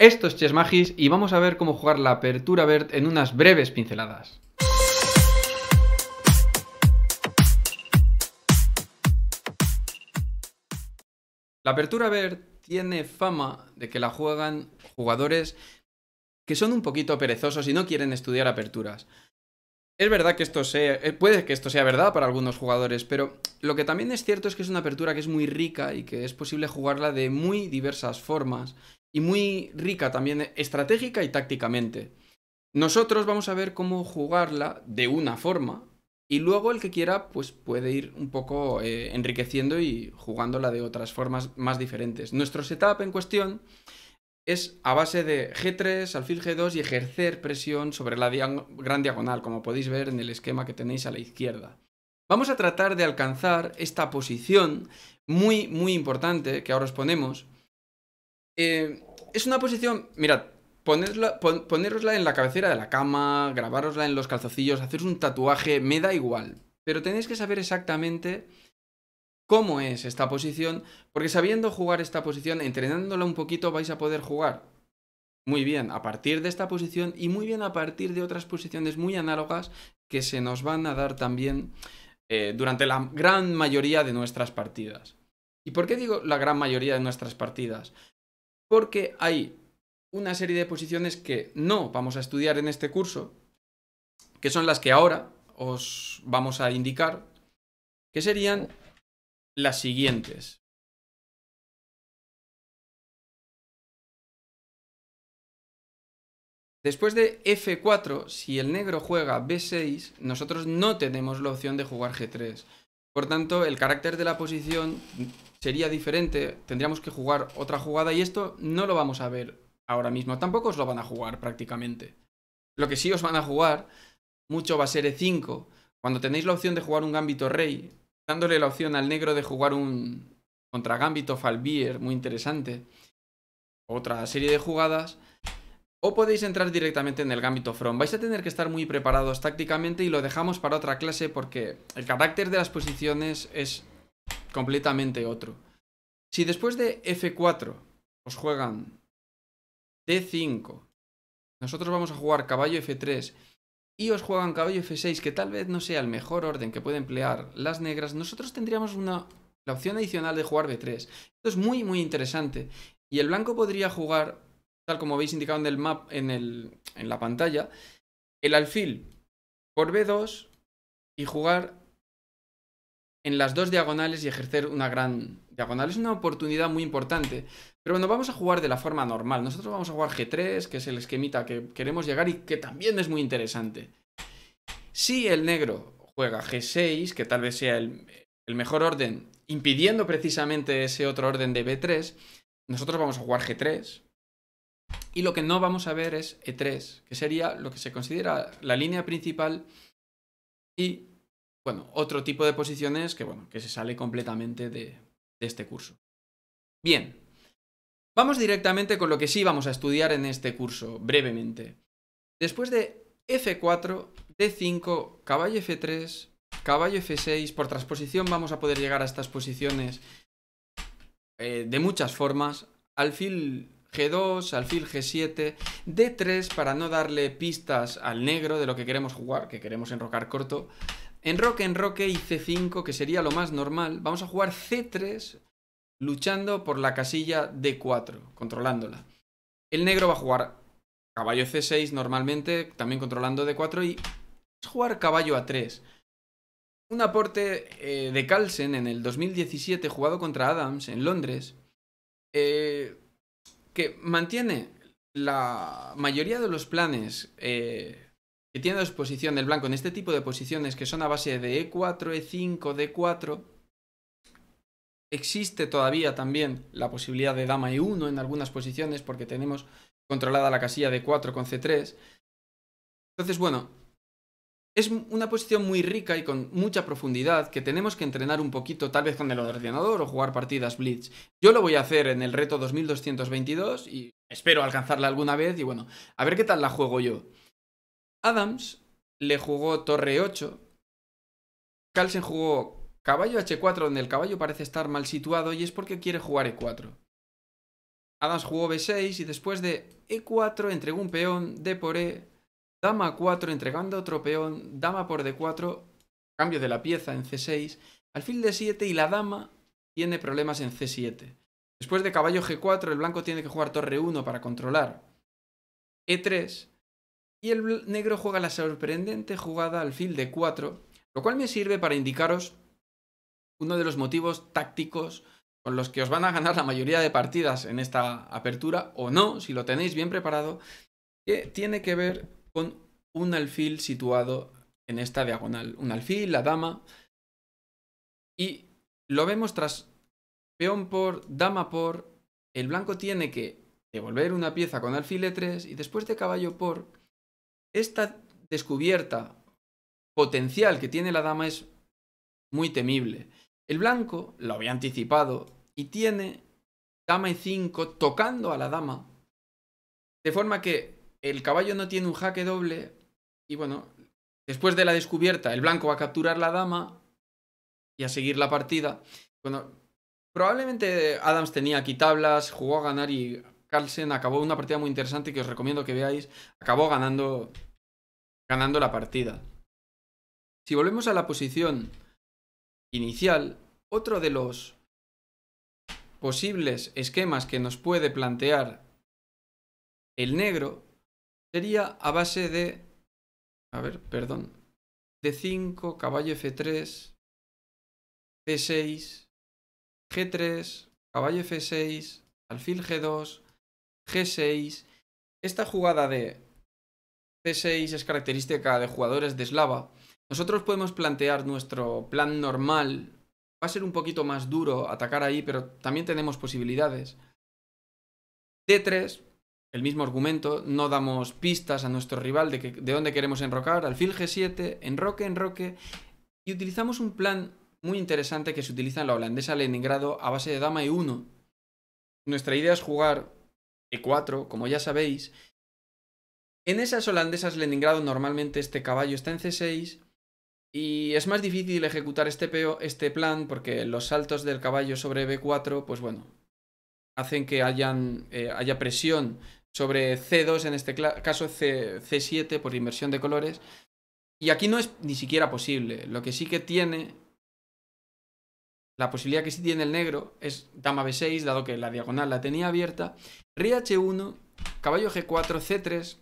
Esto es Chess Magis y vamos a ver cómo jugar la apertura BERT en unas breves pinceladas. La apertura BERT tiene fama de que la juegan jugadores que son un poquito perezosos y no quieren estudiar aperturas. Es verdad que esto sea. Eh, puede que esto sea verdad para algunos jugadores, pero lo que también es cierto es que es una apertura que es muy rica y que es posible jugarla de muy diversas formas y muy rica también estratégica y tácticamente. Nosotros vamos a ver cómo jugarla de una forma y luego el que quiera pues puede ir un poco eh, enriqueciendo y jugándola de otras formas más diferentes. Nuestro setup en cuestión es a base de G3, alfil G2 y ejercer presión sobre la gran diagonal, como podéis ver en el esquema que tenéis a la izquierda. Vamos a tratar de alcanzar esta posición muy muy importante que ahora os ponemos eh, es una posición, mirad, ponerosla, en la cabecera de la cama, grabarosla en los calzocillos, haceros un tatuaje, me da igual. Pero tenéis que saber exactamente cómo es esta posición, porque sabiendo jugar esta posición, entrenándola un poquito, vais a poder jugar muy bien a partir de esta posición y muy bien a partir de otras posiciones muy análogas que se nos van a dar también eh, durante la gran mayoría de nuestras partidas. ¿Y por qué digo la gran mayoría de nuestras partidas? porque hay una serie de posiciones que no vamos a estudiar en este curso, que son las que ahora os vamos a indicar, que serían las siguientes. Después de F4, si el negro juega B6, nosotros no tenemos la opción de jugar G3. Por tanto, el carácter de la posición sería diferente, tendríamos que jugar otra jugada y esto no lo vamos a ver ahora mismo. Tampoco os lo van a jugar prácticamente. Lo que sí os van a jugar mucho va a ser E5. Cuando tenéis la opción de jugar un gambito rey, dándole la opción al negro de jugar un contra gambito falbier, muy interesante. Otra serie de jugadas o podéis entrar directamente en el Gambito front. Vais a tener que estar muy preparados tácticamente y lo dejamos para otra clase porque el carácter de las posiciones es completamente otro. Si después de F4 os juegan D5, nosotros vamos a jugar caballo F3 y os juegan caballo F6, que tal vez no sea el mejor orden que pueden emplear las negras, nosotros tendríamos una, la opción adicional de jugar B3. Esto es muy, muy interesante. Y el blanco podría jugar tal como veis indicado en el map, en, la pantalla, el alfil por B2 y jugar en las dos diagonales y ejercer una gran diagonal. Es una oportunidad muy importante. Pero bueno, vamos a jugar de la forma normal. Nosotros vamos a jugar G3, que es el esquemita que queremos llegar y que también es muy interesante. Si el negro juega G6, que tal vez sea el, el mejor orden, impidiendo precisamente ese otro orden de B3, nosotros vamos a jugar G3, y lo que no vamos a ver es E3, que sería lo que se considera la línea principal y, bueno, otro tipo de posiciones que, bueno, que se sale completamente de, este curso. Bien, vamos directamente con lo que sí vamos a estudiar en este curso, brevemente. Después de F4, D5, caballo F3, caballo F6, por transposición vamos a poder llegar a estas posiciones eh, de muchas formas. al fin. G2, alfil G7, D3 para no darle pistas al negro de lo que queremos jugar, que queremos enrocar corto. Enroque, enroque y C5, que sería lo más normal. Vamos a jugar C3 luchando por la casilla D4, controlándola. El negro va a jugar caballo C6 normalmente, también controlando D4 y jugar caballo A3. Un aporte eh, de Carlsen en el 2017 jugado contra Adams en Londres. Eh, que mantiene la mayoría de los planes eh, que tiene a exposición del blanco en este tipo de posiciones que son a base de E4, E5, D4, existe todavía también la posibilidad de dama E1 en algunas posiciones porque tenemos controlada la casilla de 4 con C3. Entonces, bueno, es una posición muy rica y con mucha profundidad que tenemos que entrenar un poquito, tal vez con el ordenador o jugar partidas Blitz. Yo lo voy a hacer en el reto 2222 y espero alcanzarla alguna vez y bueno, a ver qué tal la juego yo. Adams le jugó torre 8, Carlsen jugó caballo h4 donde el caballo parece estar mal situado y es porque quiere jugar e4. Adams jugó b6 y después de e4 entregó un peón, d por e, dama 4 entregando tropeón, dama por d4, cambio de la pieza en c6, alfil de 7 y la dama tiene problemas en c7. Después de caballo g4, el blanco tiene que jugar torre 1 para controlar e3 y el negro juega la sorprendente jugada alfil de 4 lo cual me sirve para indicaros uno de los motivos tácticos con los que os van a ganar la mayoría de partidas en esta apertura o no, si lo tenéis bien preparado, que tiene que ver con un alfil situado en esta diagonal. Un alfil, la dama. Y lo vemos tras peón por, dama por. El blanco tiene que devolver una pieza con alfil E3 y después de caballo por. Esta descubierta potencial que tiene la dama es muy temible. El blanco lo había anticipado y tiene dama e5 tocando a la dama. De forma que el caballo no tiene un jaque doble y bueno, después de la descubierta el blanco va a capturar la dama y a seguir la partida. Bueno, probablemente Adams tenía aquí tablas, jugó a ganar y Carlsen acabó una partida muy interesante que os recomiendo que veáis. Acabó ganando, ganando la partida. Si volvemos a la posición inicial, otro de los posibles esquemas que nos puede plantear el negro sería a base de... A ver, perdón. D5, caballo F3, C6, G3, caballo F6, alfil G2, G6. Esta jugada de C6 es característica de jugadores de eslava. Nosotros podemos plantear nuestro plan normal. Va a ser un poquito más duro atacar ahí, pero también tenemos posibilidades. D3, el mismo argumento, no damos pistas a nuestro rival de, dónde queremos enrocar, alfil G7, enroque, enroque, y utilizamos un plan muy interesante que se utiliza en la holandesa Leningrado a base de dama E1. Nuestra idea es jugar E4, como ya sabéis. En esas holandesas Leningrado normalmente este caballo está en C6 y es más difícil ejecutar este, peo, este plan porque los saltos del caballo sobre B4, pues bueno, hacen que eh, haya presión sobre C2, en este caso C 7 por inversión de colores. Y aquí no es ni siquiera posible. Lo que sí que tiene, la posibilidad que sí tiene el negro es dama B6, dado que la diagonal la tenía abierta, rey H1, caballo G4, C3,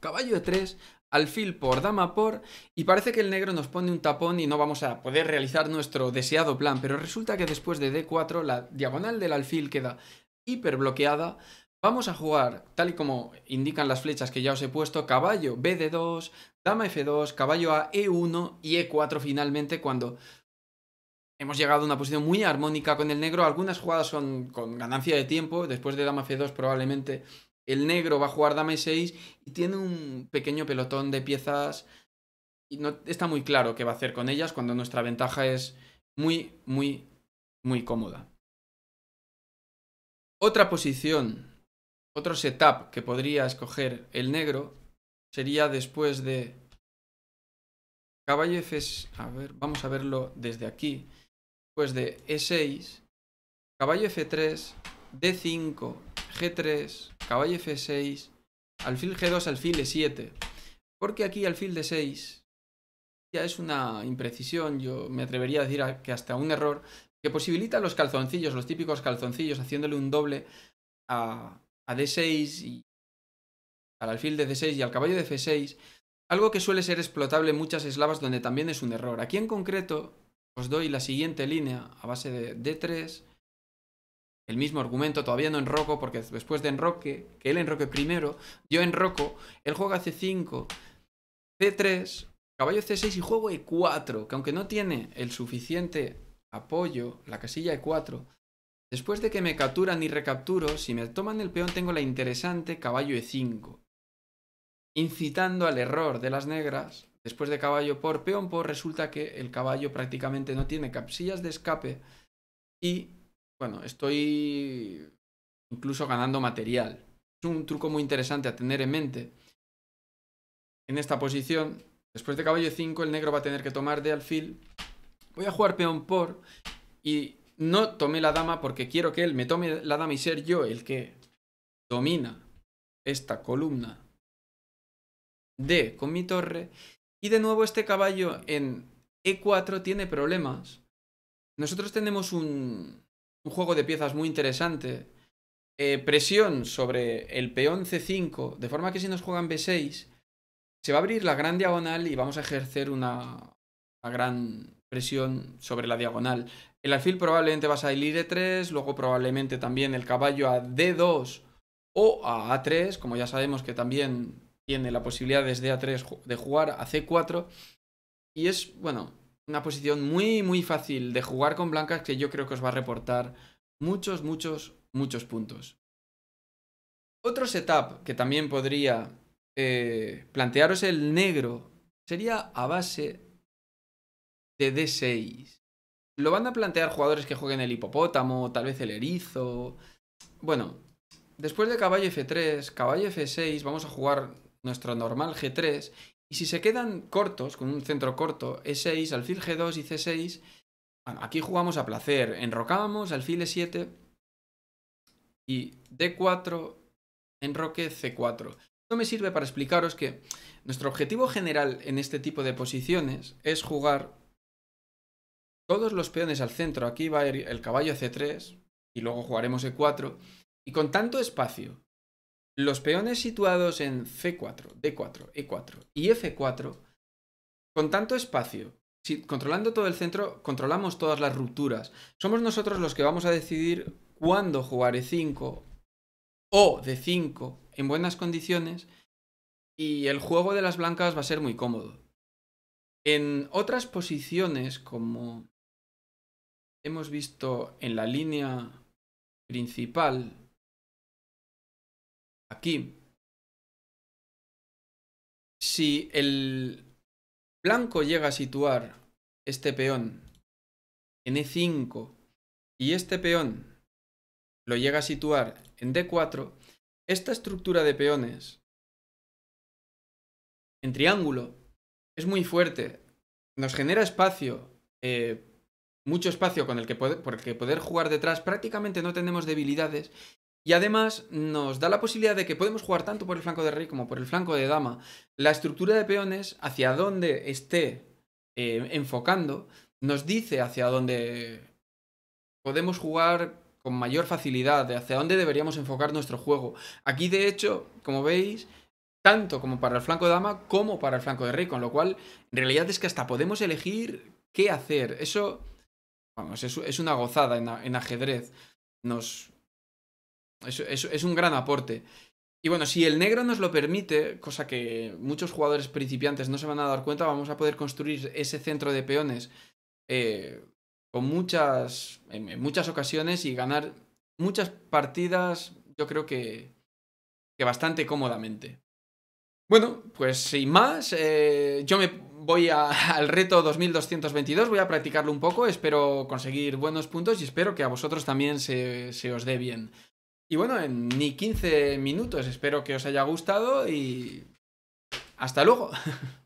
caballo E3, alfil por, dama por, y parece que el negro nos pone un tapón y no vamos a poder realizar nuestro deseado plan, pero resulta que después de D4 la diagonal del alfil queda hiperbloqueada Vamos a jugar, tal y como indican las flechas que ya os he puesto, caballo B de 2, dama F2, caballo a E1 y E4 finalmente cuando hemos llegado a una posición muy armónica con el negro. Algunas jugadas son con ganancia de tiempo, después de dama F2 probablemente el negro va a jugar dama E6 y tiene un pequeño pelotón de piezas y no está muy claro qué va a hacer con ellas cuando nuestra ventaja es muy, muy, muy cómoda. Otra posición otro setup que podría escoger el negro sería después de caballo F6. A ver, vamos a verlo desde aquí. Después de E6, caballo F3, D5, G3, caballo F6, alfil G2, alfil E7. Porque aquí alfil D6 ya es una imprecisión, yo me atrevería a decir que hasta un error, que posibilita los calzoncillos, los típicos calzoncillos, haciéndole un doble a, a D6 al alfil de D6 y al caballo de F6, algo que suele ser explotable en muchas eslavas donde también es un error. Aquí en concreto os doy la siguiente línea a base de D3, el mismo argumento, todavía no enroco, porque después de enroque, que él enroque primero, yo enroco, él juega C5, C3, caballo C6 y juego E4, que aunque no tiene el suficiente apoyo, la casilla E4, Después de que me capturan y recapturo, si me toman el peón tengo la interesante caballo e5. Incitando al error de las negras, después de caballo por peón por, resulta que el caballo prácticamente no tiene capsillas de escape y, bueno, estoy incluso ganando material. Es un truco muy interesante a tener en mente. En esta posición, después de caballo e5, el negro va a tener que tomar de alfil. Voy a jugar peón por y no tomé la dama porque quiero que él me tome la dama y ser yo el que domina esta columna D con mi torre. Y de nuevo este caballo en E4 tiene problemas. Nosotros tenemos un, un juego de piezas muy interesante. Eh, presión sobre el peón C5, de forma que si nos juegan B6, se va a abrir la gran diagonal y vamos a ejercer una gran presión sobre la diagonal. El alfil probablemente va a salir de 3 luego probablemente también el caballo a D2 o a A3, como ya sabemos que también tiene la posibilidad desde A3 de jugar a C4. Y es, bueno, una posición muy, muy fácil de jugar con blancas que yo creo que os va a reportar muchos, muchos, muchos puntos. Otro setup que también podría eh, plantearos el negro sería a base de D6. Lo van a plantear jugadores que jueguen el hipopótamo, tal vez el erizo. Bueno, después de caballo F3, caballo F6, vamos a jugar nuestro normal G3. Y si se quedan cortos, con un centro corto, E6, alfil G2 y C6, bueno, aquí jugamos a placer. Enrocamos, alfil E7 y D4, enroque C4. Esto me sirve para explicaros que nuestro objetivo general en este tipo de posiciones es jugar todos los peones al centro. Aquí va el caballo C3 y luego jugaremos E4. Y con tanto espacio, los peones situados en C4, D4, E4 y F4, con tanto espacio, si, controlando todo el centro, controlamos todas las rupturas. Somos nosotros los que vamos a decidir cuándo jugar E5 o D5 en buenas condiciones y el juego de las blancas va a ser muy cómodo. En otras posiciones como hemos visto en la línea principal, aquí, si el blanco llega a situar este peón en E5 y este peón lo llega a situar en D4, esta estructura de peones en triángulo es muy fuerte, nos genera espacio eh, mucho espacio con el que poder, poder jugar detrás, prácticamente no tenemos debilidades. Y además nos da la posibilidad de que podemos jugar tanto por el flanco de rey como por el flanco de dama. La estructura de peones, hacia dónde esté eh, enfocando, nos dice hacia dónde podemos jugar con mayor facilidad, hacia dónde deberíamos enfocar nuestro juego. Aquí, de hecho, como veis, tanto como para el flanco de dama como para el flanco de rey, con lo cual, en realidad es que hasta podemos elegir qué hacer. Eso Vamos, es, una gozada en, ajedrez. Nos, es, un gran aporte. Y bueno, si el negro nos lo permite, cosa que muchos jugadores principiantes no se van a dar cuenta, vamos a poder construir ese centro de peones eh, con muchas, en, muchas ocasiones y ganar muchas partidas, yo creo que, bastante cómodamente. Bueno, pues sin más, eh, yo me, voy al reto 2222, voy a practicarlo un poco, espero conseguir buenos puntos y espero que a vosotros también se, se os dé bien. Y bueno, en ni 15 minutos, espero que os haya gustado y hasta luego.